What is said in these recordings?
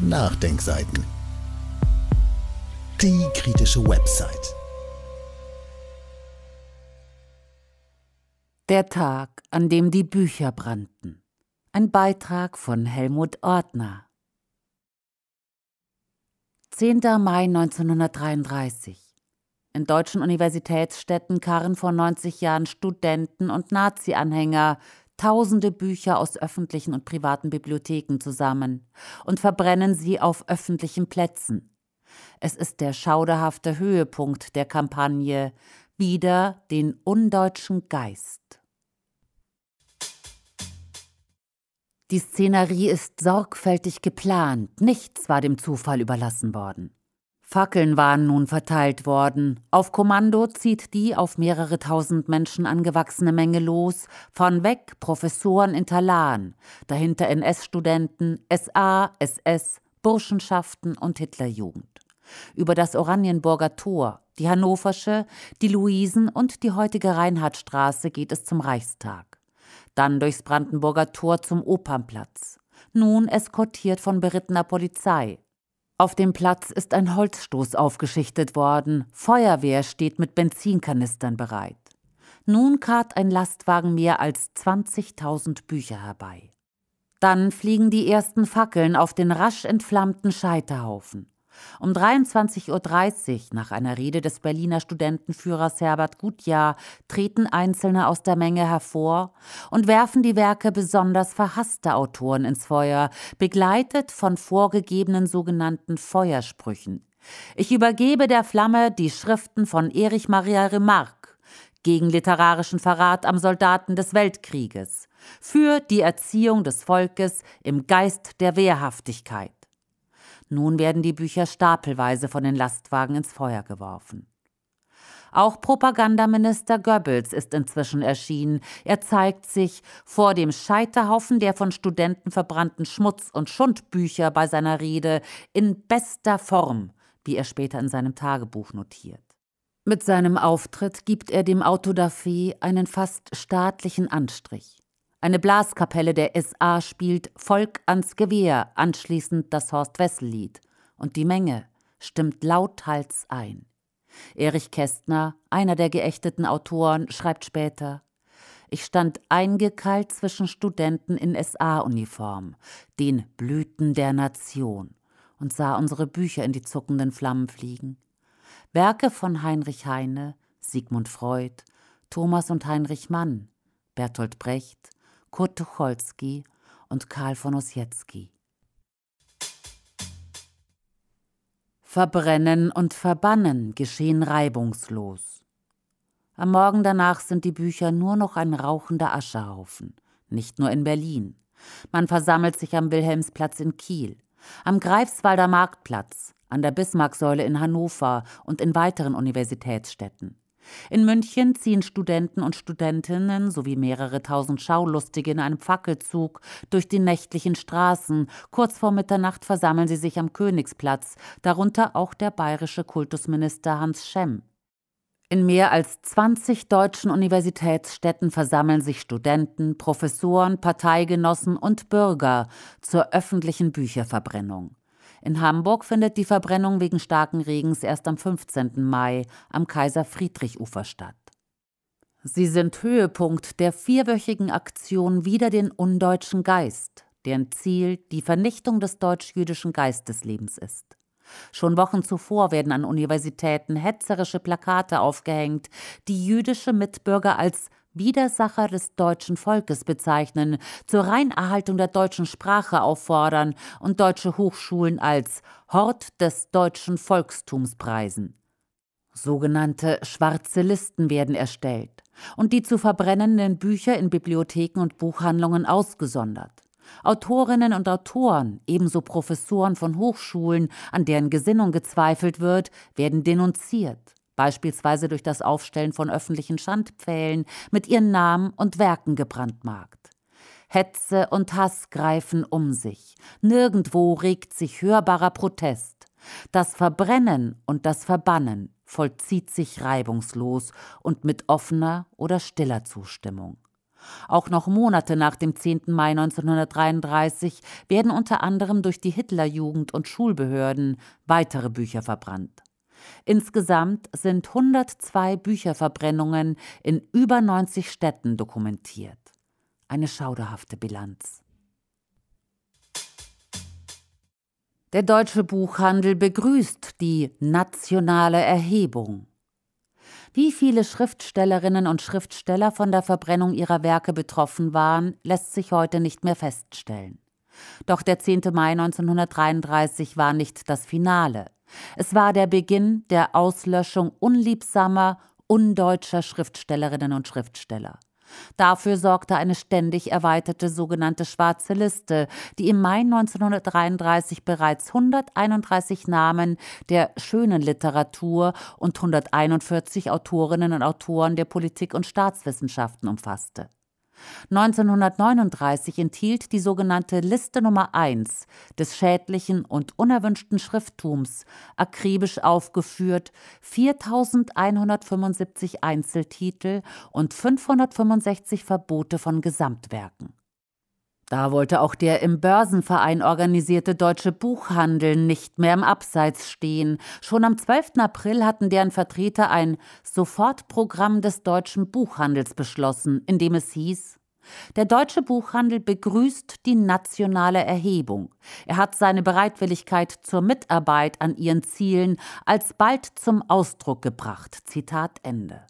Nachdenkseiten. Die kritische Website. Der Tag, an dem die Bücher brannten. Ein Beitrag von Helmut Ortner. 10. Mai 1933. In deutschen Universitätsstädten karren vor 90 Jahren Studenten und Nazi-Anhänger tausende Bücher aus öffentlichen und privaten Bibliotheken zusammen und verbrennen sie auf öffentlichen Plätzen. Es ist der schauderhafte Höhepunkt der Kampagne Wieder den undeutschen Geist. Die Szenerie ist sorgfältig geplant, nichts war dem Zufall überlassen worden. Fackeln waren nun verteilt worden. Auf Kommando zieht die auf mehrere tausend Menschen angewachsene Menge los. Von weg Professoren in Talan, dahinter NS-Studenten, SA, SS, Burschenschaften und Hitlerjugend. Über das Oranienburger Tor, die Hannoversche, die Luisen und die heutige Reinhardtstraße geht es zum Reichstag. Dann durchs Brandenburger Tor zum Opernplatz. Nun eskortiert von berittener Polizei. Auf dem Platz ist ein Holzstoß aufgeschichtet worden, Feuerwehr steht mit Benzinkanistern bereit. Nun karrt ein Lastwagen mehr als 20.000 Bücher herbei. Dann fliegen die ersten Fackeln auf den rasch entflammten Scheiterhaufen. Um 23.30 Uhr nach einer Rede des Berliner Studentenführers Herbert Gutjahr treten Einzelne aus der Menge hervor und werfen die Werke besonders verhasster Autoren ins Feuer, begleitet von vorgegebenen sogenannten Feuersprüchen. Ich übergebe der Flamme die Schriften von Erich Maria Remarque gegen literarischen Verrat am Soldaten des Weltkrieges, für die Erziehung des Volkes im Geist der Wehrhaftigkeit. Nun werden die Bücher stapelweise von den Lastwagen ins Feuer geworfen. Auch Propagandaminister Goebbels ist inzwischen erschienen. Er zeigt sich vor dem Scheiterhaufen der von Studenten verbrannten Schmutz- und Schundbücher bei seiner Rede in bester Form, wie er später in seinem Tagebuch notiert. Mit seinem Auftritt gibt er dem Autodafé einen fast staatlichen Anstrich. Eine Blaskapelle der SA spielt Volk ans Gewehr, anschließend das Horst Wessel-Lied. Und die Menge stimmt lauthals ein. Erich Kästner, einer der geächteten Autoren, schreibt später: Ich stand eingekeilt zwischen Studenten in SA-Uniform, den Blüten der Nation, und sah unsere Bücher in die zuckenden Flammen fliegen. Werke von Heinrich Heine, Sigmund Freud, Thomas und Heinrich Mann, Bertolt Brecht, Kurt Tucholsky und Karl von Ossietzky. Verbrennen und Verbannen geschehen reibungslos. Am Morgen danach sind die Bücher nur noch ein rauchender Ascherhaufen, nicht nur in Berlin. Man versammelt sich am Wilhelmsplatz in Kiel, am Greifswalder Marktplatz, an der Bismarcksäule in Hannover und in weiteren Universitätsstädten. In München ziehen Studenten und Studentinnen sowie mehrere tausend Schaulustige in einem Fackelzug durch die nächtlichen Straßen. Kurz vor Mitternacht versammeln sie sich am Königsplatz, darunter auch der bayerische Kultusminister Hans Schemm. In mehr als 20 deutschen Universitätsstädten versammeln sich Studenten, Professoren, Parteigenossen und Bürger zur öffentlichen Bücherverbrennung. In Hamburg findet die Verbrennung wegen starken Regens erst am 15. Mai am Kaiser-Friedrich-Ufer statt. Sie sind Höhepunkt der vierwöchigen Aktion Wieder den undeutschen Geist, deren Ziel die Vernichtung des deutsch-jüdischen Geisteslebens ist. Schon Wochen zuvor werden an Universitäten hetzerische Plakate aufgehängt, die jüdische Mitbürger als Widersacher des deutschen Volkes bezeichnen, zur Reinerhaltung der deutschen Sprache auffordern und deutsche Hochschulen als Hort des deutschen Volkstums preisen. Sogenannte schwarze Listen werden erstellt und die zu verbrennenden Bücher in Bibliotheken und Buchhandlungen ausgesondert. Autorinnen und Autoren, ebenso Professoren von Hochschulen, an deren Gesinnung gezweifelt wird, werden denunziert beispielsweise durch das Aufstellen von öffentlichen Schandpfählen, mit ihren Namen und Werken gebrandmarkt. Hetze und Hass greifen um sich. Nirgendwo regt sich hörbarer Protest. Das Verbrennen und das Verbannen vollzieht sich reibungslos und mit offener oder stiller Zustimmung. Auch noch Monate nach dem 10. Mai 1933 werden unter anderem durch die Hitlerjugend und Schulbehörden weitere Bücher verbrannt. Insgesamt sind 102 Bücherverbrennungen in über 90 Städten dokumentiert. Eine schauderhafte Bilanz. Der deutsche Buchhandel begrüßt die nationale Erhebung. Wie viele Schriftstellerinnen und Schriftsteller von der Verbrennung ihrer Werke betroffen waren, lässt sich heute nicht mehr feststellen. Doch der 10. Mai 1933 war nicht das Finale. Es war der Beginn der Auslöschung unliebsamer, undeutscher Schriftstellerinnen und Schriftsteller. Dafür sorgte eine ständig erweiterte sogenannte Schwarze Liste, die im Mai 1933 bereits 131 Namen der schönen Literatur und 141 Autorinnen und Autoren der Politik und Staatswissenschaften umfasste. 1939 enthielt die sogenannte Liste Nummer 1 des schädlichen und unerwünschten Schrifttums, akribisch aufgeführt, 4175 Einzeltitel und 565 Verbote von Gesamtwerken da wollte auch der im Börsenverein organisierte deutsche Buchhandel nicht mehr im Abseits stehen. Schon am 12. April hatten deren Vertreter ein Sofortprogramm des deutschen Buchhandels beschlossen, in dem es hieß, der deutsche Buchhandel begrüßt die nationale Erhebung. Er hat seine Bereitwilligkeit zur Mitarbeit an ihren Zielen alsbald zum Ausdruck gebracht. Zitat Ende.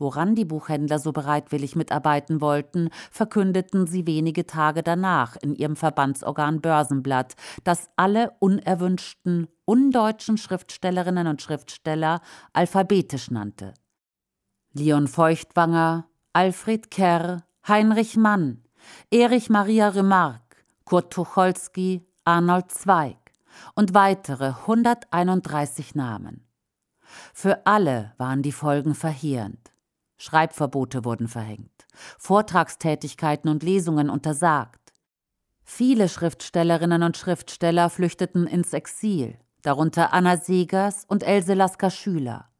Woran die Buchhändler so bereitwillig mitarbeiten wollten, verkündeten sie wenige Tage danach in ihrem Verbandsorgan Börsenblatt, dass alle unerwünschten, undeutschen Schriftstellerinnen und Schriftsteller alphabetisch nannte. Leon Feuchtwanger, Alfred Kerr, Heinrich Mann, Erich Maria Remarque, Kurt Tucholsky, Arnold Zweig und weitere 131 Namen. Für alle waren die Folgen verheerend. Schreibverbote wurden verhängt, Vortragstätigkeiten und Lesungen untersagt. Viele Schriftstellerinnen und Schriftsteller flüchteten ins Exil, darunter Anna Segers und Else Lasker Schüler.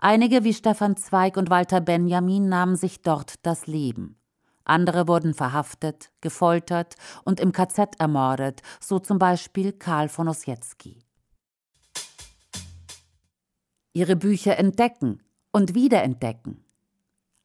Einige wie Stefan Zweig und Walter Benjamin nahmen sich dort das Leben. Andere wurden verhaftet, gefoltert und im KZ ermordet, so zum Beispiel Karl von Ossietzky. Ihre Bücher entdecken und wiederentdecken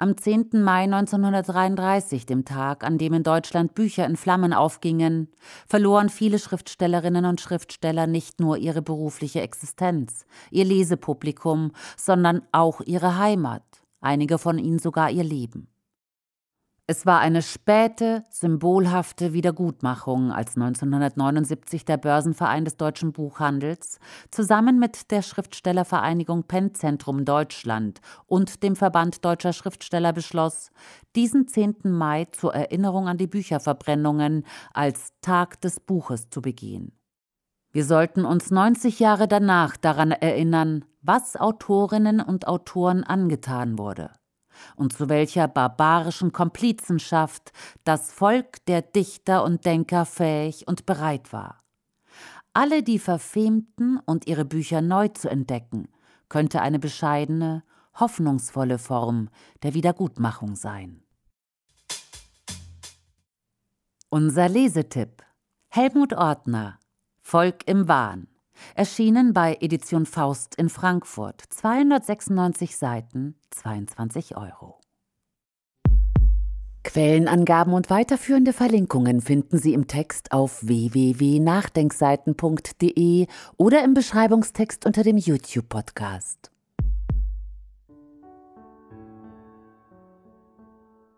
am 10. Mai 1933, dem Tag, an dem in Deutschland Bücher in Flammen aufgingen, verloren viele Schriftstellerinnen und Schriftsteller nicht nur ihre berufliche Existenz, ihr Lesepublikum, sondern auch ihre Heimat, einige von ihnen sogar ihr Leben. Es war eine späte, symbolhafte Wiedergutmachung, als 1979 der Börsenverein des deutschen Buchhandels zusammen mit der Schriftstellervereinigung Pennzentrum Deutschland und dem Verband deutscher Schriftsteller beschloss, diesen 10. Mai zur Erinnerung an die Bücherverbrennungen als Tag des Buches zu begehen. Wir sollten uns 90 Jahre danach daran erinnern, was Autorinnen und Autoren angetan wurde und zu welcher barbarischen Komplizenschaft das Volk der Dichter und Denker fähig und bereit war. Alle die Verfemten und ihre Bücher neu zu entdecken, könnte eine bescheidene, hoffnungsvolle Form der Wiedergutmachung sein. Unser Lesetipp Helmut Ortner Volk im Wahn Erschienen bei Edition Faust in Frankfurt. 296 Seiten, 22 Euro. Quellenangaben und weiterführende Verlinkungen finden Sie im Text auf www.nachdenkseiten.de oder im Beschreibungstext unter dem YouTube-Podcast.